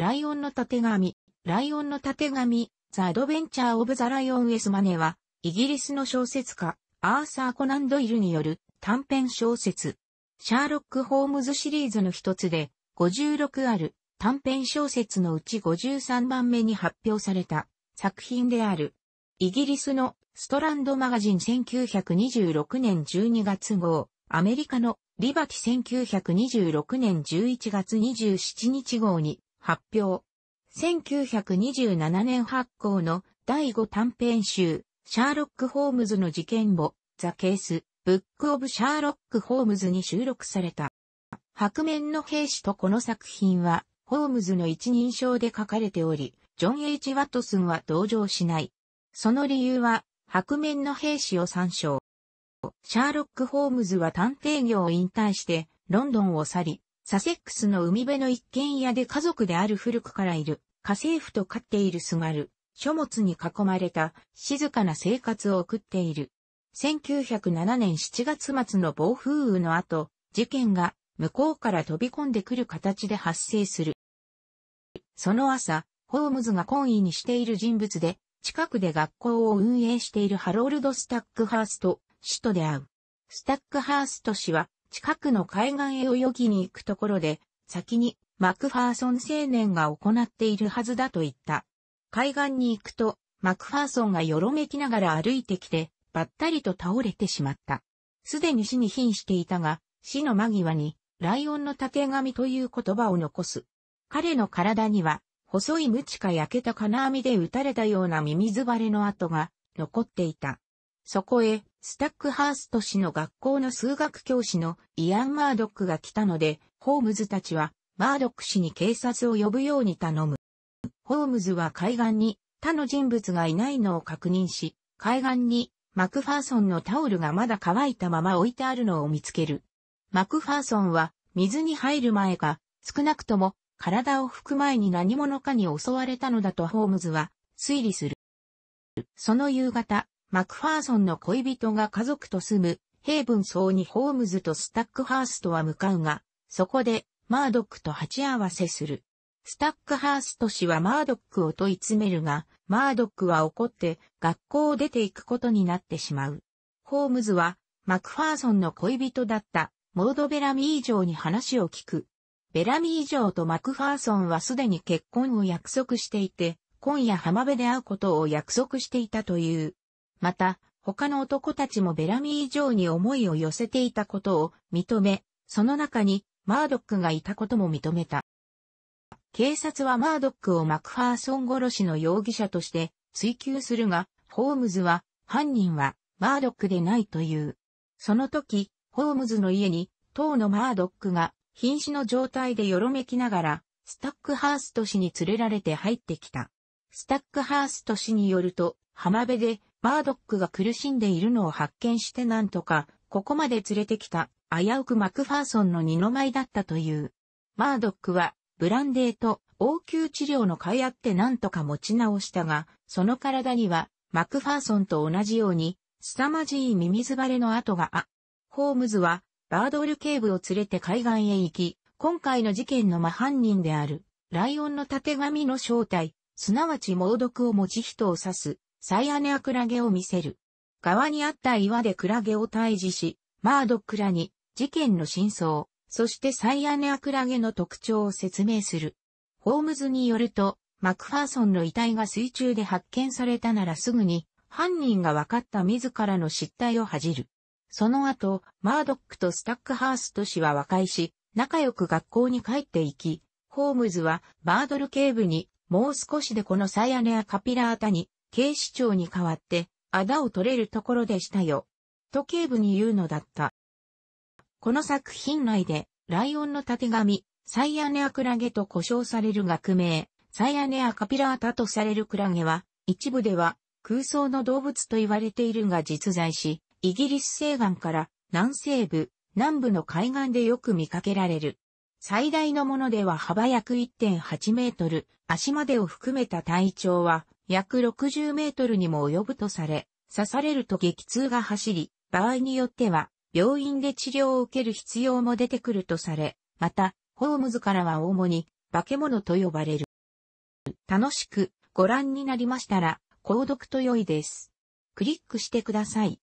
ライオンの縦紙、ライオンの縦紙、ザ・アドベンチャー・オブ・ザ・ライオン・エスマネは、イギリスの小説家、アーサー・コナン・ドイルによる短編小説、シャーロック・ホームズシリーズの一つで、56ある短編小説のうち53番目に発表された作品である。イギリスのストランドマガジン1926年12月号、アメリカのリバティ1926年11月27日号に発表。1927年発行の第5短編集、シャーロック・ホームズの事件簿、ザ・ケース、ブック・オブ・シャーロック・ホームズに収録された。白面の兵士とこの作品は、ホームズの一人称で書かれており、ジョン・ H・ ワトスンは同情しない。その理由は、白面の兵士を参照。シャーロック・ホームズは探偵業を引退して、ロンドンを去り、サセックスの海辺の一軒家で家族である古くからいる、家政婦と飼っているすがる、書物に囲まれた静かな生活を送っている。1907年7月末の暴風雨の後、事件が向こうから飛び込んでくる形で発生する。その朝、ホームズが懇意にしている人物で、近くで学校を運営しているハロールド・スタックハースト氏と出会う。スタックハースト氏は近くの海岸へ泳ぎに行くところで、先にマクファーソン青年が行っているはずだと言った。海岸に行くと、マクファーソンがよろめきながら歩いてきて、ばったりと倒れてしまった。すでに死に瀕していたが、死の間際に、ライオンの縦紙という言葉を残す。彼の体には、細い鞭か焼けた金網で打たれたような耳ずばれの跡が残っていた。そこへ、スタックハースト氏の学校の数学教師のイアン・マードックが来たので、ホームズたちは、マードック氏に警察を呼ぶように頼む。ホームズは海岸に他の人物がいないのを確認し、海岸にマクファーソンのタオルがまだ乾いたまま置いてあるのを見つける。マクファーソンは水に入る前か、少なくとも体を拭く前に何者かに襲われたのだとホームズは推理する。その夕方、マクファーソンの恋人が家族と住む、ヘイブン層にホームズとスタックハーストは向かうが、そこで、マードックと鉢合わせする。スタックハースト氏はマードックを問い詰めるが、マードックは怒って学校を出ていくことになってしまう。ホームズは、マクファーソンの恋人だった、モード・ベラミー城に話を聞く。ベラミー城とマクファーソンはすでに結婚を約束していて、今夜浜辺で会うことを約束していたという。また、他の男たちもベラミー以上に思いを寄せていたことを認め、その中にマードックがいたことも認めた。警察はマードックをマクファーソン殺しの容疑者として追及するが、ホームズは犯人はマードックでないという。その時、ホームズの家に当のマードックが瀕死の状態でよろめきながら、スタックハースト氏に連れられて入ってきた。スタックハースト氏によると、浜辺でマードックが苦しんでいるのを発見してなんとか、ここまで連れてきた、危うくマクファーソンの二の舞だったという。マードックは、ブランデーと応急治療の甲斐あってなんとか持ち直したが、その体には、マクファーソンと同じように、凄まじいミミズバレの跡があ。ホームズは、バードル警部を連れて海岸へ行き、今回の事件の真犯人である、ライオンの縦紙の正体、すなわち猛毒を持ち人を指す、サイアネアクラゲを見せる。川にあった岩でクラゲを退治し、マードックらに事件の真相、そしてサイアネアクラゲの特徴を説明する。ホームズによると、マクファーソンの遺体が水中で発見されたならすぐに、犯人が分かった自らの失態を恥じる。その後、マードックとスタックハースト氏は和解し、仲良く学校に帰っていき、ホームズはバードル警部に、もう少しでこのサイアネアカピラータに警視庁に代わって、あだを取れるところでしたよ。と警部に言うのだった。この作品内で、ライオンの縦紙、サイアネアクラゲと呼称される学名、サイアネアカピラータとされるクラゲは、一部では空想の動物と言われているが実在し、イギリス西岸から南西部、南部の海岸でよく見かけられる。最大のものでは幅約1.8メートル、足までを含めた体長は約60メートルにも及ぶとされ、刺されると激痛が走り、場合によっては、病院で治療を受ける必要も出てくるとされ、また、ホームズからは主に、化け物と呼ばれる。楽しくご覧になりましたら、購読と良いです。クリックしてください。